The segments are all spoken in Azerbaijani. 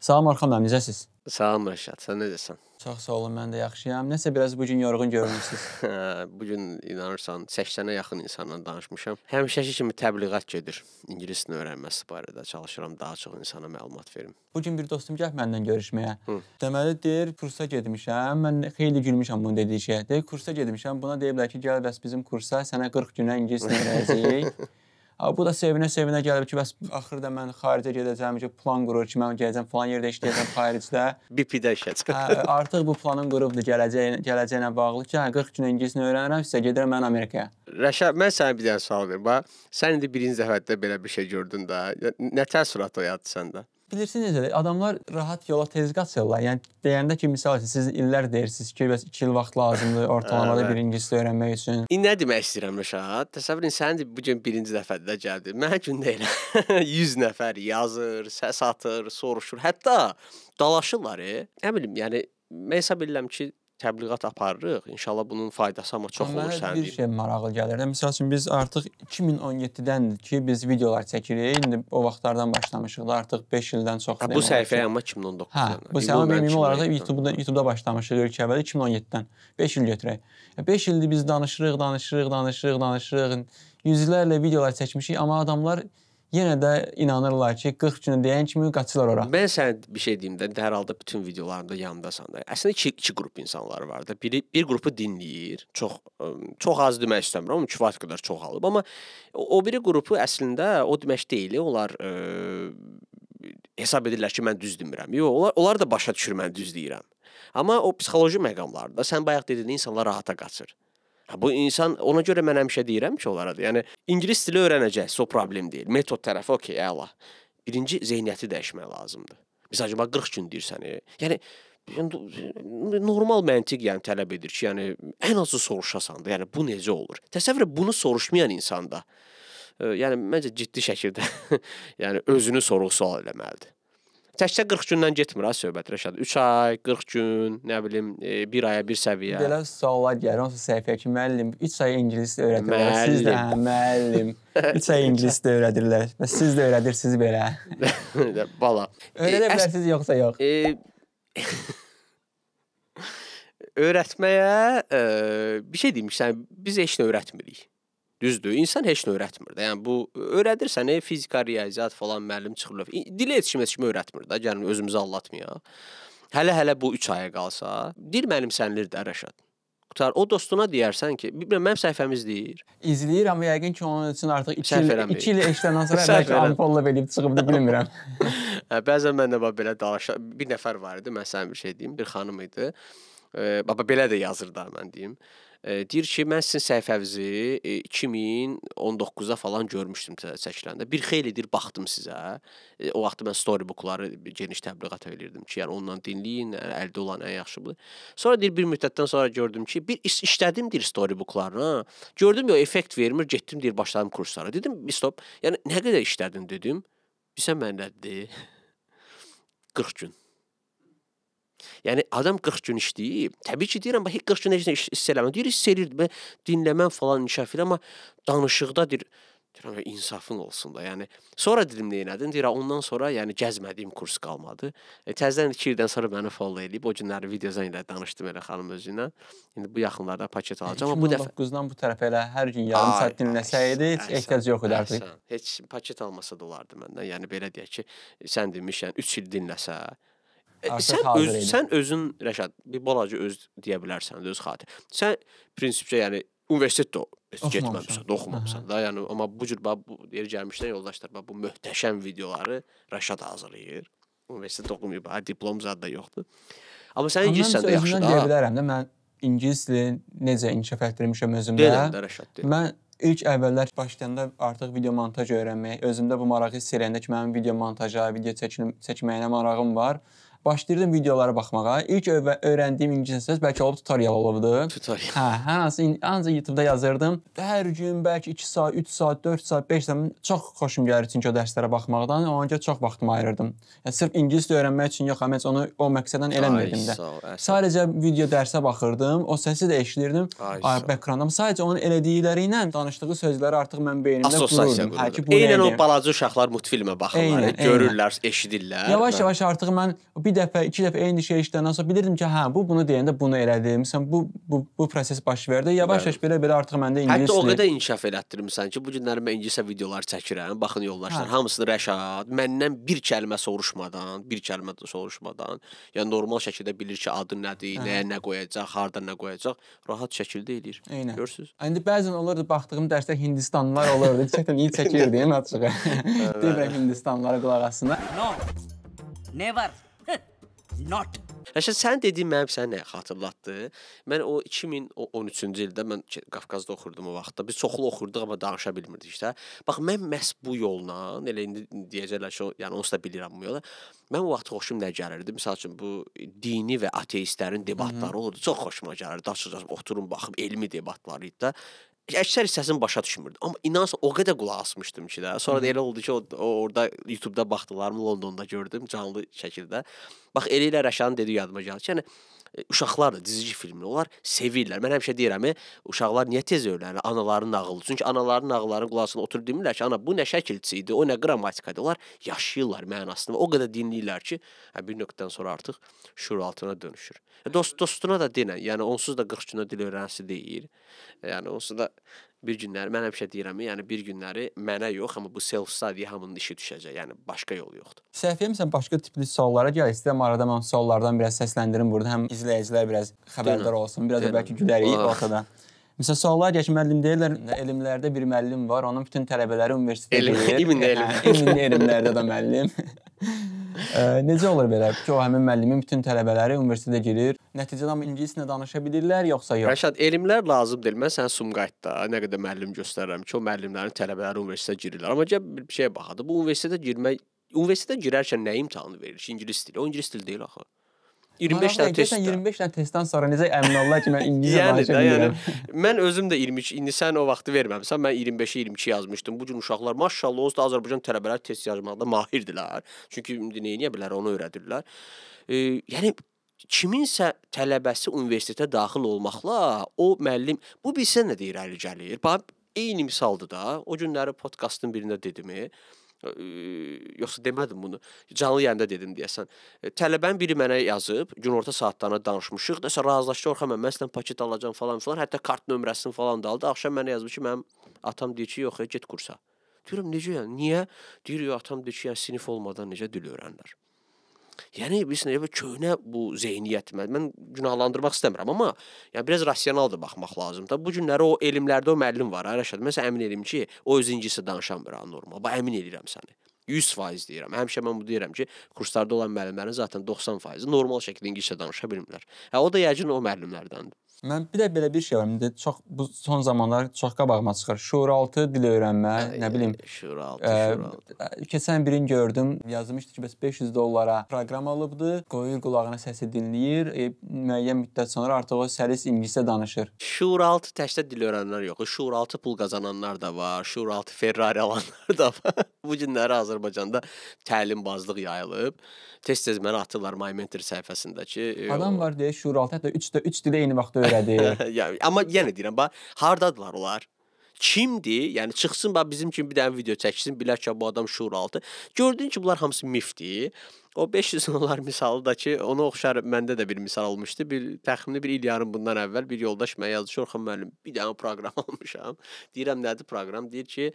Salam Orxan müəllim, necəsiz? Salam Rəşad, sən necəsən? Çox sağ olun, mən də yaxşıyam. Nəsə biraz bu gün yorğun görünürsüz. Hə, bu gün inanırsan 80-ə yaxın insanla danışmışam. Həmişəki kimi təbliğat gedir. İngilis dilini öyrənməsi barədə çalışıram, daha çox insana məlumat verim. Bu gün bir dostum gəlib məndən görüşməyə. Hı. Deməli deyir, kursa getmişəm. Mən xeyli gülmüşəm bunu dediyi şeyə. Deyir, kursa getmişəm. Buna deyiblər ki, gəl bəs bizim kursa, sənə 40 günə ingilis dilini öyrənəcəyik. Bu da sevinə-sevinə gəlib ki, bəs axırda mən xaricə gedəcəm ki, plan qurur ki, mən gələcəm falan yerdə işləyəcəm xaricdə. BP-də işləyəcəm. Hə, artıq bu planım qurubdur gələcəyə gələcəyinə bağlı ki, hə 40 gün ingiliscə öyrənirəm, sizə gedirəm mən Amerikaya. Rəşad, mən sənə bir dənə sual verim. Bax, sən indi birinci dəfədə belə bir şey gördün də. Nə təəssürat oyatdı səndə? bilirsiniz də adamlar rahat yola tez qaçırlar. Yəni deyəndə ki, məsəl üçün siz illər deyirsiniz ki, bəs 2 il vaxt lazımdır ortalamada hə, hə. birinci sinif öyrənmək üçün. İndi nə demək istəyirəm Rəşad? Təsəvvür edin sənin bu gün birinci dəfədir də gəldi. Mən gün deyirəm 100 nəfər yazır, səs atır, soruşur, hətta dalaşırlar. E? Nə bilim, yəni mən hesab edirəm ki, təbliğat aparırıq. İnşallah bunun faydası amma çox Mənə olur sənin. Mənə bir şey maraqlı gəlir. Məsəl üçün biz artıq 2017-dəndir ki, biz videolar çəkirik. İndi o vaxtlardan başlamışıq da artıq 5 ildən çox. Hə, bu səhifəyə amma 2019-dan. Hə, bu səhifə ümumi olaraq da YouTube-da YouTube-da başlamışıq ölkə əvvəli 2017-dən. 5 il götürək. 5 ildir biz danışırıq, danışırıq, danışırıq, danışırıq. Yüzlərlə videolar çəkmişik, amma adamlar yenə də inanırlar ki, 40 günü deyən kimi qaçırlar ora. Mən sən bir şey deyim də, hər halda bütün videolarımda yanımdasan da. Əslində iki iki qrup insanlar var da. Biri bir qrupu dinləyir. Çox ə, çox az demək istəmirəm, amma kifayət qədər çoxalıb. Amma o, o biri qrupu əslində o demək deyil, onlar ə, hesab edirlər ki, mən düz demirəm. Yox, onlar onlar da başa düşür mən düz deyirəm. Amma o psixoloji məqamlarda sən bayaq dediyin insanlar rahata qaçır. Bu insan ona görə mən həmişə deyirəm ki, onlara da, yəni ingilis dili öyrənəcəksə o problem deyil. Metod tərəfi okey, əla. Birinci zehniyyəti dəyişmək lazımdır. Məsələn, bax 40 gün deyirsən, e? yəni yəni normal məntiq yəni tələb edir ki, yəni ən azı soruşasan da, yəni bu necə olur? Təsəvvür et bunu soruşmayan insanda e, yəni məncə ciddi şəkildə yəni özünü sorğu-sual eləməlidir. Təkcə 40 gündən getmir ha söhbət Rəşad. 3 ay, 40 gün, nə bilim, 1 e, aya bir səviyyə. Belə suallar gəlir hansı səhifəyə ki, müəllim 3 ay ingilis öyrədirlər. Siz də hə, müəllim 3 ay ingilis də öyrədirlər. Və hə, siz də öyrədirsiniz belə. Bala. E, Öyrədə bilərsiniz e, yoxsa yox? E, öyrətməyə e, bir şey demişsən, biz heç nə öyrətmirik. Düzdür, insan heç nə öyrətmir də. Yəni bu öyrədir sənə e, fizika, riyaziyyat falan müəllim çıxılır. Dilə heç kim heç kimə öyrətmir də. Gəlin özümüzü allatmayaq. Hələ-hələ bu 3 aya qalsa, dil mənimsənilir də Rəşad. Qutar, o dostuna deyərsən ki, bilmirəm mənim səhifəmiz deyir. İzləyir, amma yəqin ki, onun üçün artıq 2 il 2 il eşidəndən sonra bəlkə unfollow eləyib çıxıbdı, bilmirəm. Hə, bəzən mən də belə dalaşa bir nəfər var idi, məsələn bir şey deyim, bir xanım idi. E, baba belə də yazır da mən deyim. E, deyir ki, mən sizin səhifənizi e, 2019-a falan görmüşdüm çəkiləndə. Bir xeylidir baxdım sizə. E, o vaxt mən storybookları geniş təbliğat eləyirdim ki, yəni onunla dinləyin, əldə olan ən yaxşı budur. Sonra deyir bir müddətdən sonra gördüm ki, bir iş işlədim deyir storybooklarına. Gördüm ya effekt vermir, getdim deyir başladım kurslara. Dedim, "Stop. Yəni nə qədər işlədin?" dedim. Bilsən mən nədir? 40 gün. Yəni adam 40 gün işləyib. Təbii ki, deyirəm, bax heç 40 gün heç nə hiss eləmirəm. Deyir, hiss eləyirdi, bə, dinləmən falan inkişaf edir, amma danışıqdadır. Deyirəm, insafın olsun da. Yəni sonra dedim nə elədim? Deyirəm, ondan sonra yəni gəzmədiyim kurs qalmadı. E, təzədən 2 ildən sonra məni follow edib. O günləri videodan ilə danışdım elə xanım özünə. İndi bu yaxınlarda paket alacağam, amma bu dəfə 9-dan bu tərəfə elə hər gün yarım saat dinləsəydi, heç ehtiyac yox idi artıq. Heç paket almasa da olardı məndən. Yəni belə deyək ki, sən demişsən yəni, 3 il dinləsə, Artıq sən hazır öz, edin. sən özün Rəşad bir balaca öz deyə bilərsən öz xatir. Sən prinsipcə yəni universitet də getməmisən, oxumamısan da, yəni amma bu cür bax bu yer gəlmişdən yoldaşlar bax bu möhtəşəm videoları Rəşad hazırlayır. Universitet oxumayıb, ha diplom zad da yoxdur. Amma sən ingiliscə də yaxşı da. Deyə bilərəm də mən ingilis dilini necə inkişaf etdirmişəm özümdə. Deyirəm də Rəşad. Deyil. Mən ilk əvvəllər başlayanda artıq video montaj öyrənməyə, özümdə bu marağı hiss edəndə ki, mənim video montaja, video çəkim çəkməyinə marağım var başlayırdım videolara baxmağa. İlk öyrəndiyim ingilis söz bəlkə olub tutorialovdu. Tutorial. Hə, hər hansı ancaq YouTube-da yazırdım. Hər gün bəlkə 2 saat, 3 saat, 4 saat, 5 saat çox xoşum gəlir çünki o dərslərə baxmaqdan. Ona görə çox vaxtımı ayırırdım. Yəni sırf ingilis dilini öyrənmək üçün yox, amma onu o məqsədlə eləmirdim də. Sadəcə video dərsə baxırdım, o səsi də eşidirdim. Ay, backgrounddan sadəcə onun elədikləri ilə danışdığı sözləri artıq mən beynimdə qururdum. Hə ki, bu Eynən o balaca uşaqlar multfilmə baxırlar, yəni görürlər, eşidirlər. Yavaş-yavaş artıq mən bir bir dəfə, iki dəfə eyni şey işləndən sonra bilirdim ki, hə, bu bunu deyəndə bunu elədim. Bu bu bu proses baş verdi. Yavaş-yavaş belə-belə artıq məndə ingilis Hətta o qədər inkişaf elətdirmisən ki, bu günləri mən ingiliscə videolar çəkirəm. Baxın yoldaşlar, hə. hamısını Rəşad məndən bir kəlmə soruşmadan, bir kəlmə də soruşmadan, yəni normal şəkildə bilir ki, adı nədir, hə. nəyə nə qoyacaq, harda nə qoyacaq, rahat şəkildə eləyir. Eynə. Görürsüz? İndi bəzən olurdu baxdığım dərsdə Hindistanlılar olurdu. Çətin iyi çəkirdim açığı. Deyirəm Hindistanlara qulaq asın. No. Never not. Rəşad, sənin dediyin mənim səni nəyə xatırlatdı? Mən o 2013-cü ildə mən Qafqazda oxurdum o vaxtda. Biz çoxlu oxurduq, amma danışa bilmirdik də. İşte. Bax mən məhz bu yolla, elə indi deyəcəklər ki, yəni onsuz da bilirəm bu yola. Mən o vaxt xoşum nə gəlirdi? Məsəl üçün bu dini və ateistlərin debatları olurdu. Çox xoşuma gəlirdi. Açıqcası oturum baxım, elmi debatları idi də əksər hissəsini başa düşmürdüm. Amma inansa o qədər qulaq asmışdım ki də. Sonra da elə oldu ki, o, o orada YouTube-da baxdılarım, Londonda gördüm canlı şəkildə. Bax elə ilə Rəşanın dediyi yadıma gəldi. Yəni E, uşaqlar da cizgi filmini onlar sevirlər. Mən həmişə deyirəm, e, uşaqlar niyə tez öyrənir anaların nağılı? Çünki anaların nağılları qulağına oturub demirlər ki, ana bu nə şəkilçi idi, o nə qrammatikadır. Onlar yaşayırlar mənasını. O qədər dinləyirlər ki, hə bir nöqtədən sonra artıq şuur altına dönüşür. E, dost dostuna da denən, yəni onsuz da 40 günə dil öyrənsi deyir. Yəni onsuz da bir günləri mən həmişə deyirəm, yəni bir günləri mənə yox, amma bu self study hamının işi düşəcək. Yəni başqa yol yoxdur. Səhv etmirəm, başqa tipli suallara gəl. İstəyirəm arada mən suallardan biraz səsləndirim burada. Həm izləyicilər biraz xəbərdar olsun, biraz Deyilin. da bəlkə gülərik ah. ortada. Məsəl suallar gəlir, müəllim deyirlər, elmlərdə bir müəllim var, onun bütün tələbələri universitetə gedir. Elm, elm, elm. Elm, elmlərdə də müəllim. Necə olur belə ki, o həmin müəllimin bütün tələbələri universitetə girir. Nəticədə amma ingiliscə danışa bilirlər yoxsa yox? Rəşad, elmlər lazım deyil. Mən sənə Sumqayıtda nə qədər müəllim göstərirəm ki, o müəllimlərin tələbələri universitetə girirlər. Amma gəl bir şeyə baxaq. Bu universitetə girmək universitetə girərkən nə imtahanı verilir? İngilis dili. O ingilis dili deyil axı. 25 dənə test. 25 dənə testdən sonra necə əmin Allah ki, mən ingiliscə yəni, danışa bilirəm. Yəni, mən özüm də 22, indi sən o vaxtı verməmisən. Mən 25-ə 22 yazmışdım. Bu gün uşaqlar maşallah onsuz da Azərbaycan tələbələri test yazmaqda mahirdirlər. Çünki indi nə edə bilər, onu öyrədirlər. E, yəni kiminsə tələbəsi universitetə daxil olmaqla o müəllim bu bilsə nə deyir əli gəlir. Bax eyni misaldır da. O günləri podkastın birində dedim. E, yoxsa demədim bunu. Canlı yayında dedim deyəsən. E, Tələbənin biri mənə yazıb, günorta saatlarına danışmışıq. Dəsə razılaşdı Orxan mən məsələn paket alacağam falan filan, hətta kart nömrəsini falan da aldı. Axşam mənə yazmış ki, mənim atam deyir ki, yox, e, get kursa. Deyirəm necə yəni? Niyə? Deyir, yox, atam deyir ki, yəni sinif olmadan necə dil öyrənirlər. Yəni bilirsən elə köhnə bu zehniyyət mən, mən günahlandırmaq istəmirəm, amma yəni biraz rasional da baxmaq lazımdır. Bu günləri o elmlərdə o müəllim var, Rəşad. Mən sənə əmin edirəm ki, o öz incisi danışamır ha normal. Bax əmin edirəm səni. 100% deyirəm. Həmişə mən bu deyirəm ki, kurslarda olan müəllimlərin zaten 90%-i normal şəkildə ingiliscə danışa bilmirlər. Hə o da yəqin o müəllimlərdəndir. Mən bir də belə bir şey var. İndi çox bu son zamanlar çox qabağıma çıxır. Şuuraltı dil öyrənmə, ə, nə bilim. Şuuraltı, e, şuuraltı. Ə, e, keçən birini gördüm. Yazmışdı ki, bəs 500 dollara proqram alıbdı. Qoyur qulağına səsi dinləyir. E, müəyyən müddət sonra artıq o səlis ingiliscə danışır. Şuuraltı təkcə dil öyrənənlər yox, şuuraltı pul qazananlar da var. Şuuraltı Ferrari alanlar da var. bu günləri Azərbaycanda təlim bazlıq yayılıb. Tez-tez mənə atırlar My Mentor səhifəsindəki. E, Adam var deyə şuuraltı hətta 3 3 dilə eyni vaxtda belədir. ya, amma yenə deyirəm bax, hardadılar onlar? Kimdir? Yəni çıxsın bax bizim kimi bir dənə video çəksin, bilək ki, bu adam şuuraltı. Gördün ki, bunlar hamısı mifdir. O 500 dollar misalı da ki, ona oxşar məndə də bir misal olmuşdu. Bir təxminli bir il yarım bundan əvvəl bir yoldaş mənə yazdı, "Orxan müəllim, bir dənə proqram almışam." Deyirəm, "Nədir proqram?" Deyir ki,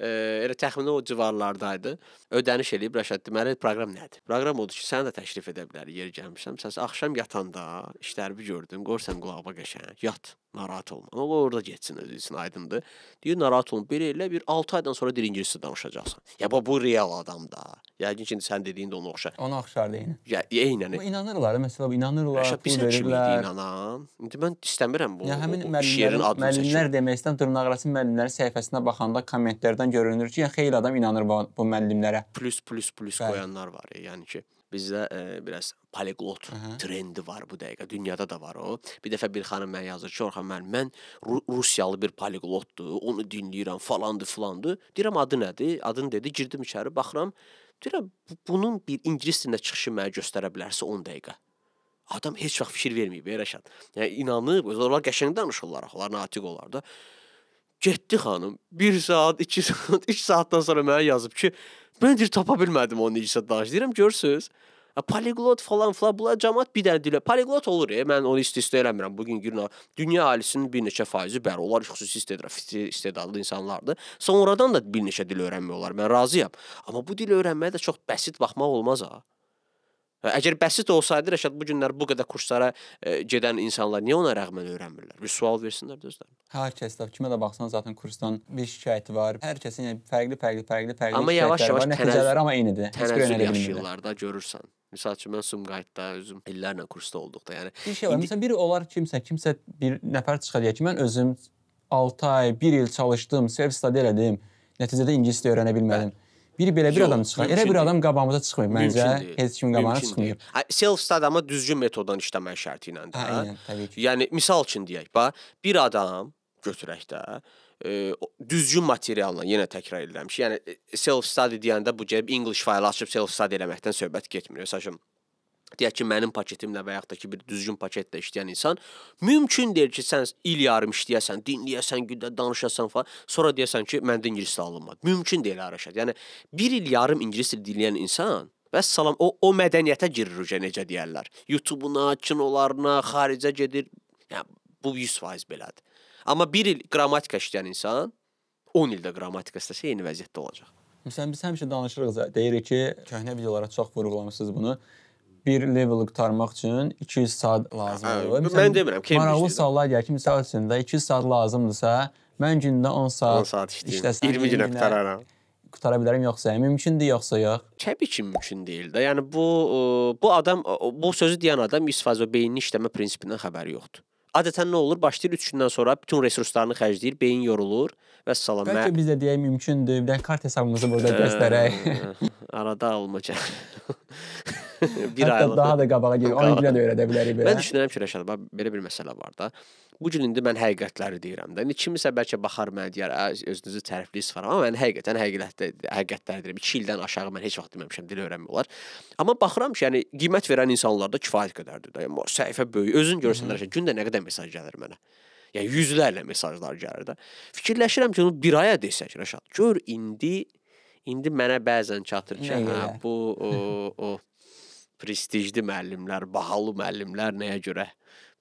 e, elə təxminən o civarlardaydı. Ödəniş eləyib Rəşad deməli, proqram nədir? Proqram odur ki, səni də təşrif edə bilər. Yer gəlmişəm. Səs axşam yatanda işlərimi gördüm, qorsam qulağıma qəşəng. Yat narahat olma. Amma orada getsin özü üçün aydındır. Deyir narahat olma. Belə elə bir 6 aydan sonra dil ingiliscə danışacaqsan. Ya bu, bu real adam da. Yəqin ki sən dediyin də ona oxşar. Onu axşardı eynən. Ya, eynən. Amma inanırlar, məsələn, inanırlar, Yaşa, pul verirlər. inanan. İndi mən istəmirəm bu. Ya həmin müəllimlərin müəllimlər demək istəyirəm, dırnaqarası müəllimlərin səhifəsinə baxanda kommentlərdən görünür ki, ya xeyli adam inanır bu, bu müəllimlərə. Plus plus plus Bəli. qoyanlar var, yəni ki, bizdə e, biraz poliqlot trendi var bu dəqiqə. Dünyada da var o. Bir dəfə bir xanım mənə yazır ki, Orxan müəllim, mən Ru Rusiyalı bir poliqlotdur. Onu dinləyirəm, falandı, filandı. Deyirəm adı nədir? Adını dedi, girdim içəri, baxıram Deyirəm, bunun bir ingilis dilində çıxışı mənə göstərə bilərsə 10 dəqiqə. Adam heç vaxt fikir verməyib, Rəşad. Yəni inanıb, onlar qəşəng danışırlar, onlar natiq olar da. Getdi xanım, 1 saat, 2 saat, 3 saatdan sonra mənə yazıb ki, mən deyir tapa bilmədim onu necə danışır. Deyirəm, görürsüz? Poliqlot falan flabla cəmaət bir dənə dilə. Poliqlot olur, e, mən onu istisna eləmirəm. Bu gün günə dünya əhalisinin bir neçə faizi bəli, onlar xüsusi istedad, fitri istedadlı insanlardır. Sonradan da bir neçə dil öyrənmək olar. Mən razıyam. Amma bu dili öyrənməyə də çox bəsit baxmaq olmaz ha. Əgər bəsit olsaydı Rəşad bu günlər bu qədər kurslara ə, e, gedən insanlar niyə ona rəğmən öyrənmirlər? Bir sual versinlər özlərinə. Hər kəsdə kimə də baxsan zaten kursdan bir şikayəti var. Hər kəsin yəni fərqli fərqli fərqli fərqli amma yavaş-yavaş var. Yavaş, nəticələri amma eynidir. Heç bir yaşayırlar da görürsən. Məsəl üçün mən Sumqayıtda özüm illərlə kursda olduqda, yəni bir şey var. İndi... Məsələn, biri olar kimsə, kimsə bir nəfər çıxar deyək ki, mən özüm 6 ay, 1 il çalışdım, self study elədim, nəticədə ingilis dili öyrənə bilmədim. Bəli. Biri belə bir Yox, adam çıxar. Elə bir adam qabağımıza çıxmır. Məncə heç kim qabağına çıxmır. Self study amma düzgün metoddan işləmək şərti ilə də. Hə, hə? Aynen, təbii ki. Yəni misal üçün deyək, bax, bir adam götürək də e, düzgün materialla yenə təkrar edirəm ki, yəni e, self-study deyəndə bu gəlib English faylı açıb self-study eləməkdən söhbət getmir. Məsələn, deyək ki, mənim paketimlə və yaxud da ki, bir düzgün paketlə işləyən insan mümkün deyil ki, sən il yarım işləyəsən, dinləyəsən, gündə danışasan falan, sonra deyəsən ki, məndə ingilis dili alınmadı. Mümkün deyil Araşad. Yəni 1 il yarım ingilis dili dinləyən insan Bəs salam o o mədəniyyətə girir uca necə deyirlər. YouTube-una, kinolarına, xaricə gedir. Yəni bu 100% belədir. Amma 1 il qrammatika işləyən insan 10 ildə qrammatika istəsə yeni vəziyyətdə olacaq. Məsələn biz həmişə danışırıq, deyirik ki, köhnə videolara çox vurğulamısınız bunu. Bir level qurtarmaq üçün 200 saat lazım hə, olur. Məsələn, mən demirəm, Cambridge. Maraqlı suallar gəlir ki, misal üçün də 200 saat lazımdırsa, mən gündə 10 saat, 10 saat işləsəm 20 günə qurtararam qutara bilərəm yoxsa yəni mümkündür yoxsa yox? Təbii ki, mümkün deyil də. Yəni bu bu adam bu sözü deyən adam 100% beyninin işləmə prinsipindən xəbəri yoxdur. Adətən nə olur? Başlayır 3 gündən sonra bütün resurslarını xərcləyir, beyin yorulur və salam. Bəlkə biz də deyək mümkündür. Bir dənə kart hesabımızı burada hə. göstərək. Arada almaca. bir Hətta daha da qabağa gedib Angliyə də öyrədə bilərik belə. Mən düşünürəm ki, Rəşad bax belə bir məsələ var da. Bu gün indi mən həqiqətləri deyirəm də. İndi kimisə bəlkə baxar mənə deyər özünüzü tərifləyirsiz falan, amma mən həqiqətən həqiqətdə həqiqətləri deyirəm. 2 ildən aşağı mən heç vaxt deməmişəm dil öyrənmək olar. Amma baxıram ki, yəni qiymət verən insanlarda kifayət qədərdir də. Yəni səhifə böyük. Özün görsən Rəşad gündə nə qədər mesaj gəlir mənə. Yəni yüzlərlə mesajlar gəlir də. Fikirləşirəm ki, onu bir aya desək Rəşad, gör indi indi mənə bəzən çatır ki, hə, bu o, o prestijli müəllimlər, bahalı müəllimlər nəyə görə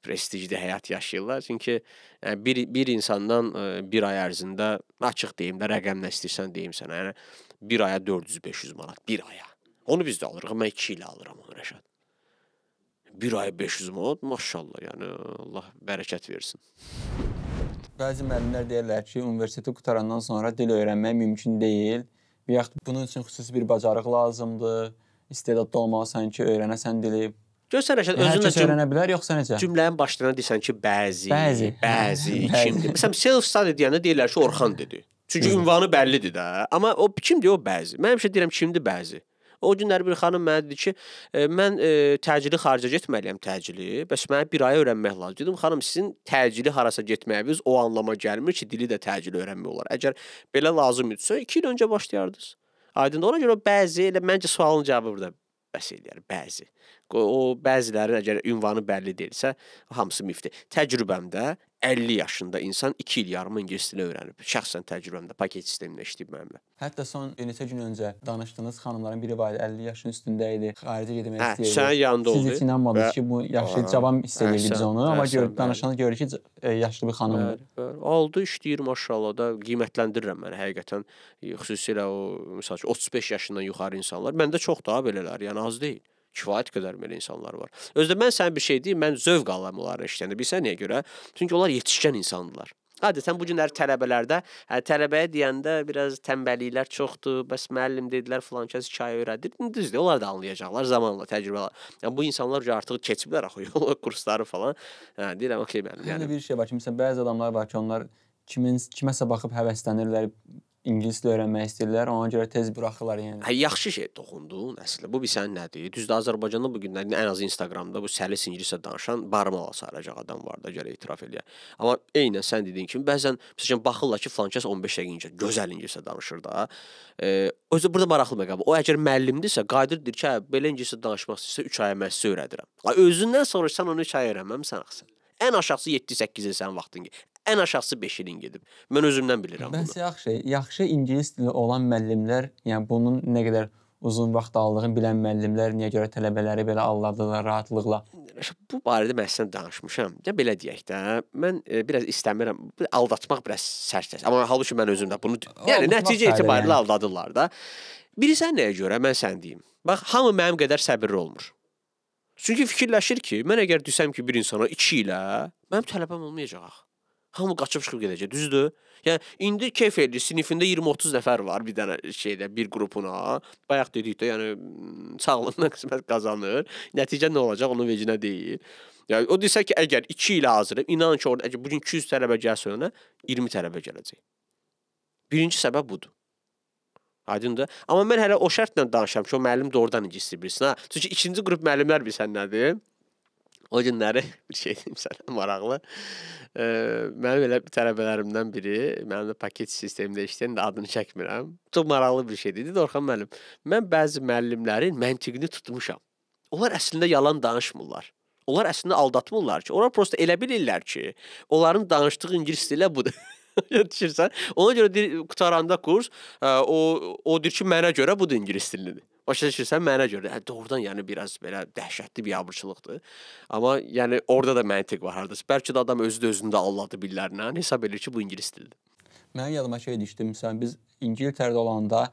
prestijli həyat yaşayırlar? Çünki yəni bir bir insandan e, bir ay ərzində açıq deyim də rəqəm nə istəyirsən deyim sənə. Yəni bir aya 400-500 manat bir aya. Onu biz də alırıq. Mən 2 ilə alıram onu Rəşad. Bir ay 500 manat maşallah. Yəni Allah bərəkət versin. Bəzi müəllimlər deyirlər ki, universiteti qutarandan sonra dil öyrənmək mümkün deyil və yaxud bunun üçün xüsusi bir bacarıq lazımdır istedadlı olmalısan ki, öyrənəsən dili. Görsən Rəşad e, özünlə öyrənə bilər yoxsa necə? Cümlənin başlığına desən ki, bəzi, bəzi, bəzi hə, kimdir? Məsələn, self-study deyəndə deyirlər ki, Orxan dedi. Çünki ünvanı bəllidir də. Amma o kimdir o bəzi? Mən həmişə deyirəm kimdir bəzi? O günlər bir xanım mənə dedi ki, e, mən e, təcili xaricə getməliyəm təcili. Bəs mənə bir ay öyrənmək lazımdır. Dedim, xanım sizin təcili harasa getməyiniz o anlama gəlmir ki, dili də təcili öyrənmək olar. Əgər belə lazım idisə 2 il öncə başlayardınız. Aydındır? Ona görə bəzi elə məncə sualın cavabı burada bəs eləyər, bəzi. O bəziləri əgər ünvanı bəlli deyilsə, hamısı mifdir. Təcrübəmdə 50 yaşında insan 2 il yarım ingilis dili öyrənib. Şəxsən təcrübəmdə paket sistemində işləyib mənimlə. Hətta son neçə gün öncə danışdığınız xanımların biri var idi, 50 yaşın üstündə idi, xaricə getmək hə, istəyirdi. Hə, sənin yanında oldu. Siz heç inanmadınız və... ki, bu yaşlı aha, cavan istəyirdik hə, biz onu, amma hə, görüb danışanda görür ki, e, yaşlı bir xanımdır. Bəli, bəli. Oldu, işləyir maşallah da qiymətləndirirəm mən həqiqətən. Xüsusilə o məsəl üçün 35 yaşından yuxarı insanlar, məndə çox daha belələr, yəni az deyil kifayət qədər belə insanlar var. Özdə mən sənə bir şey deyim, mən zövq alıram onları işləyəndə. Bilirsən niyə görə? Çünki onlar yetişkən insandılar. Adətən bu günlər tələbələrdə, hə tələbəyə deyəndə biraz tənbəlliklər çoxdur. Bəs müəllim dedilər falan kəs hekayə öyrədir. Düzdür, onlar da anlayacaqlar zamanla, təcrübələr. Yəni bu insanlar ki artıq keçiblər axı yol kursları falan. Hə deyirəm okey mənim. Yəni bir şey var ki, məsələn bəzi adamlar var ki, onlar kimin kiməsə baxıb həvəslənirlər, ingilis dili öyrənmək istəyirlər, ona görə tez buraxırlar yəni. Hə, yaxşı şey toxundun əslində. Bu bilsən nədir? Düzdür, Azərbaycanda bu günlər ən azı Instagramda bu səlis ingiliscə danışan barmaqla sayılacaq adam var da, gərək etiraf eləyə. Amma eynən sən dediyin kimi bəzən məsələn baxırlar ki, flankəs 15 dəqiqə incə gözəl ingiliscə danışır da. E, özü burada maraqlı məqam. O əgər müəllimdirsə, qayıdır deyir ki, hə, belə ingiliscə danışmaq istəyirsə 3 ay məşqə öyrədirəm. Ay özündən sonra sən onu 3 ay öyrənməmisən axı sən. Ən aşağısı 7-8 il sənin vaxtın ən aşağısı 5 ilin gedib. Mən özümdən bilirəm Bəs bunu. Bəs yaxşı, yaxşı ingilis dili olan müəllimlər, yəni bunun nə qədər uzun vaxt aldığını bilən müəllimlər niyə görə tələbələri belə aldadılar rahatlıqla? Bu barədə mən sizə danışmışam. Ya belə deyək də, mən e, biraz istəmirəm. Aldatmaq biraz sərt. Amma halbuki mən özüm də bunu, yəni nəticə etibarilə yəni. aldadırlar da. Bilirsən nəyə görə mən sən deyim. Bax, hamı mənim qədər səbirli olmur. Çünki fikirləşir ki, mən əgər desəm ki, bir insana 2 ilə mənim tələbəm olmayacaq axı hamı qaçıb çıxıb gedəcək, düzdür? Yəni indi keyf eləyir, sinifində 20-30 nəfər var bir dənə şeydə, bir qrupuna. Bayaq dedik də, yəni hmm, sağlamdan qismət qazanır. Nəticə nə olacaq, onun vecinə deyil. Yəni o desə ki, əgər 2 ilə hazırlayıb, inan ki, orada əgər bu gün 200 tələbə gəlsə önə, 20 tələbə gələcək. Birinci səbəb budur. Aydındır? Amma mən hələ o şərtlə danışıram ki, o müəllim doğrudan ingilis bilsin ha. Çünki ikinci qrup müəllimlər bilsən nədir? O günləri bir şey deyim sənə maraqlı. E, mənim elə bir tələbələrimdən biri, mənim də paket sistemində işləyən də adını çəkmirəm. Çox maraqlı bir şey dedi Orxan müəllim. Mən bəzi müəllimlərin məntiqini tutmuşam. Onlar əslində yalan danışmırlar. Onlar əslində aldatmırlar ki, onlar prosta elə bilirlər ki, onların danışdığı ingilis dili budur. Yetişirsən. Ona görə deyir, qutaranda kurs, o o deyir ki, mənə görə budur ingilis dilidir. Başa düşürsən mənə görə hə, doğrudan yəni biraz belə dəhşətli bir biabırçılıqdır. Amma yəni orada da məntiq var hardasa. Bəlkə də adam özü də özündə alladı billərlə hesab edir ki, bu ingilis dilidir. Mənim yadıma şey düşdü. Məsələn biz İngiltərədə olanda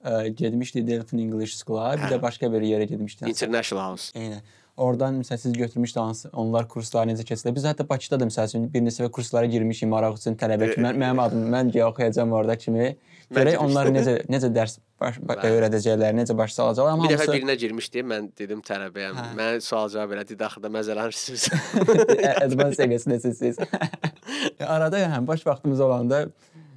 ə, e, getmişdik Delphin English School-a, bir hə. də başqa bir yerə getmişdik. International House. Eynən. Oradan məsəl siz götürmüşdü hansı onlar kurslar necə keçilir? Biz hətta Bakıda da məsəl üçün bir neçə kurslara girmişik maraq üçün tələbə kimi. Mən, mənim adım mən oxuyacağam orada kimi. Görək onlar necə necə dərs baş, baş, öyrədəcəklər, necə baş salacaqlar. Amma bir hamısı... dəfə birinə girmişdi. Mən dedim tələbəyəm. Hə. Mən sual cavab elədi. Daxildə məzələnirsiz. Advanced seviyəsindəsiniz. Arada həm boş vaxtımız olanda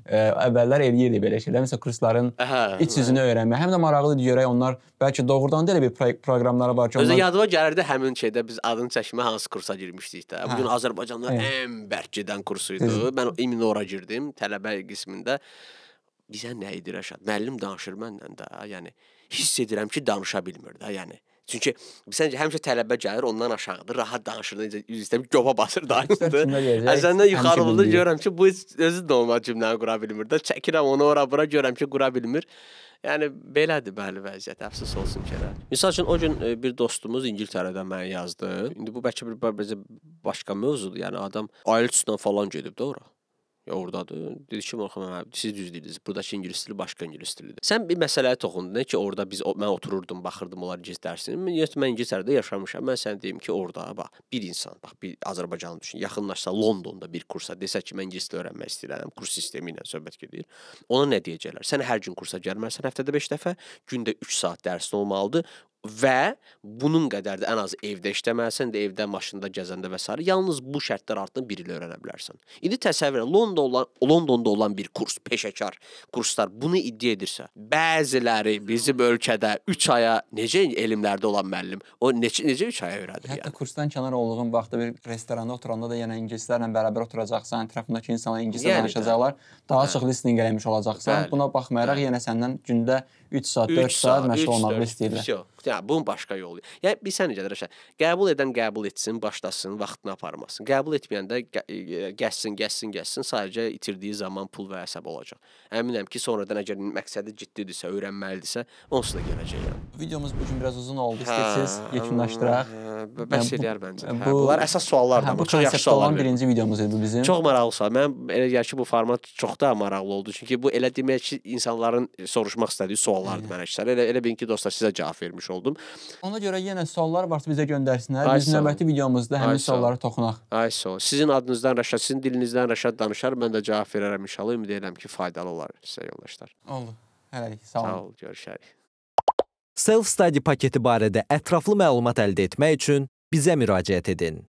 Ə, əvvəllər eləyirdi belə şeylər. Məsələn, kursların Aha, hə, hə, iç yüzünü hə. öyrənmək. Həm də maraqlıdır görək onlar bəlkə doğrudan da elə bir pro proqramları var ki, onlar Özü yadıma gəlirdi həmin şeydə biz adını çəkmə hansı kursa girmişdik də. Bu gün Azərbaycanda hə. ən bərk gedən kurs idi. Mən imin ora girdim, tələbə qismində. Bizə nə idi Rəşad? Müəllim danışır məndən də, yəni hiss edirəm ki, danışa bilmir də, yəni. Çünki səncə həmişə tələbə gəlir, ondan aşağıdır, rahat danışır, necə üz istəmir, göpa basır danışdı. Əzəndən yuxarı oldu, görürəm ki, bu özü də normal cümləni qura bilmir də. Çəkirəm onu ora bura, görürəm ki, qura bilmir. Yəni belədir bəli vəziyyət, əfsus olsun ki. Məsəl üçün o gün e, bir dostumuz İngiltərədən mənə yazdı. İndi bu bəlkə bir, bir, bir, bir başqa mövzudur. Yəni adam IELTS-lə falan gedib də ora oradadır. Dedi ki, Murxan müəllim, siz düz deyirsiniz. Burdakı ingilis dili başqa ingilis dilidir. Sən bir məsələyə toxundun ki, orada biz mən otururdum, baxırdım onlar ingilis dərsini. Ümumiyyətlə mən İngiltərədə yaşamışam. Mən sənə deyim ki, orada bax, bir insan, bax bir Azərbaycanlı düşün, yaxınlaşsa Londonda bir kursa desə ki, mən ingilis dili öyrənmək istəyirəm, kurs sistemi ilə söhbət gedir. Ona nə deyəcəklər? Sən hər gün kursa gəlməlisən, həftədə 5 dəfə, gündə 3 saat dərsin olmalıdır və bunun qədər də ən az evdə işləməlisən, də evdə, maşında gəzəndə və s. yalnız bu şərtlər altında bir il öyrənə bilərsən. İndi təsəvvür et, Londonda olan Londonda olan bir kurs, peşəkar kurslar bunu iddia edirsə, bəziləri bizim ölkədə 3 aya necə elmlərdə olan müəllim, o necə necə 3 aya öyrədir? Hətta yəni? kursdan kənar olduğun vaxtda bir restoranda oturanda da yenə yəni ingilislərlə bərabər oturacaqsan, ətrafındakı insanlar ingiliscə yəni danışacaqlar, də. daha hə. çox listening eləmiş olacaqsan. Bəli. Buna baxmayaraq yenə səndən gündə 3 saat, 4 saat, saat məşğul olmağını istəyirlər. Yox, ya bunun başqa yolu. Ya yəni, bilsən necədir Rəşad? Qəbul edən qəbul etsin, başlasın, vaxtını aparmasın. Qəbul etməyəndə gəssin, e, e, gəssin, gəssin, sadəcə itirdiyi zaman pul və əsəb olacaq. Əminəm ki, sonradan əgər məqsədi ciddidirsə, öyrənməlidirsə, onsuz da gələcək yəni. Videomuz bu gün biraz uzun oldu. İstəyirsiniz yekunlaşdıraq. Hə, hə bəs yəni eləyər məncə. Yəni hə, bunlar əsas suallardır. Hə, bu çox yaxşı suallar. Olan birinci videomuz idi bu bizim. Çox maraqlı sual. Mən elə gəlir ki, bu format çox da maraqlı oldu. Çünki bu elə demək ki, insanların e, soruşmaq istədiyi suallardır mənə əksər. Elə elə bilin ki, dostlar sizə cavab vermiş oldum. Ona görə yenə suallar varsa bizə göndərsinlər. Biz növbəti videomuzda həmin suallara toxunaq. Ay sağ ol. Sizin adınızdan Rəşad, sizin dilinizdən Rəşad danışar, mən də cavab verərəm inşallah. Ümid edirəm ki, faydalı olar sizə yoldaşlar. Oldu. Hələlik. Sağ olun. Sağ ol. Görüşərik. Self-study paketi barədə ətraflı məlumat əldə etmək üçün bizə müraciət edin.